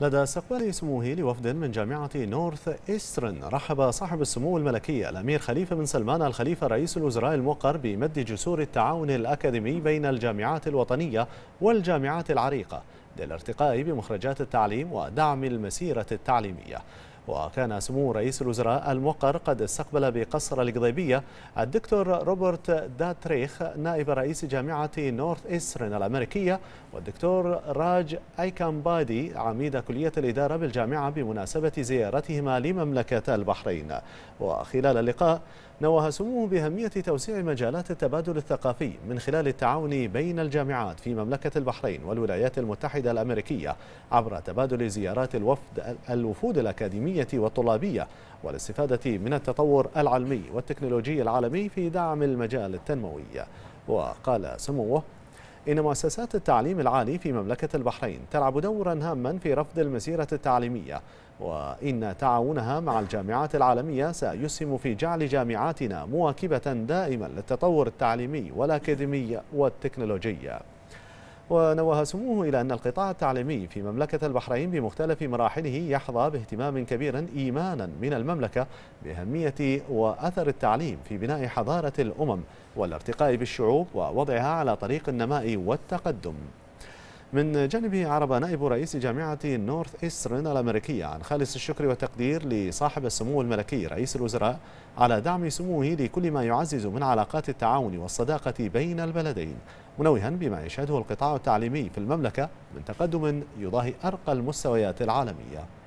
لدى استقبال سموه لوفد من جامعة نورث إيسترن رحب صاحب السمو الملكي الأمير خليفة بن سلمان الخليفة رئيس الوزراء الموقر بمد جسور التعاون الأكاديمي بين الجامعات الوطنية والجامعات العريقة للارتقاء بمخرجات التعليم ودعم المسيرة التعليمية وكان سمو رئيس الوزراء الموقر قد استقبل بقصر القضيبية الدكتور روبرت داتريخ نائب رئيس جامعة نورث إيسترن الأمريكية والدكتور راج أيكامبادي عميد كلية الإدارة بالجامعة بمناسبة زيارتهما لمملكة البحرين وخلال اللقاء نوه سموه بأهمية توسيع مجالات التبادل الثقافي من خلال التعاون بين الجامعات في مملكة البحرين والولايات المتحدة الأمريكية عبر تبادل زيارات الوفد الوفود الأكاديمية والطلابية والاستفادة من التطور العلمي والتكنولوجي العالمي في دعم المجال التنموي وقال سموه إن مؤسسات التعليم العالي في مملكة البحرين تلعب دورا هاما في رفض المسيرة التعليمية وإن تعاونها مع الجامعات العالمية سيسهم في جعل جامعاتنا مواكبة دائما للتطور التعليمي والأكاديمي والتكنولوجي ونوه سموه إلى أن القطاع التعليمي في مملكة البحرين بمختلف مراحله يحظى باهتمام كبير إيمانا من المملكة بأهمية وأثر التعليم في بناء حضارة الأمم والارتقاء بالشعوب ووضعها على طريق النماء والتقدم من جانبه عرب نائب رئيس جامعة نورث إيسترن الأمريكية عن خالص الشكر والتقدير لصاحب السمو الملكي رئيس الوزراء على دعم سموه لكل ما يعزز من علاقات التعاون والصداقة بين البلدين منوها بما يشهده القطاع التعليمي في المملكة من تقدم يضاهي أرقى المستويات العالمية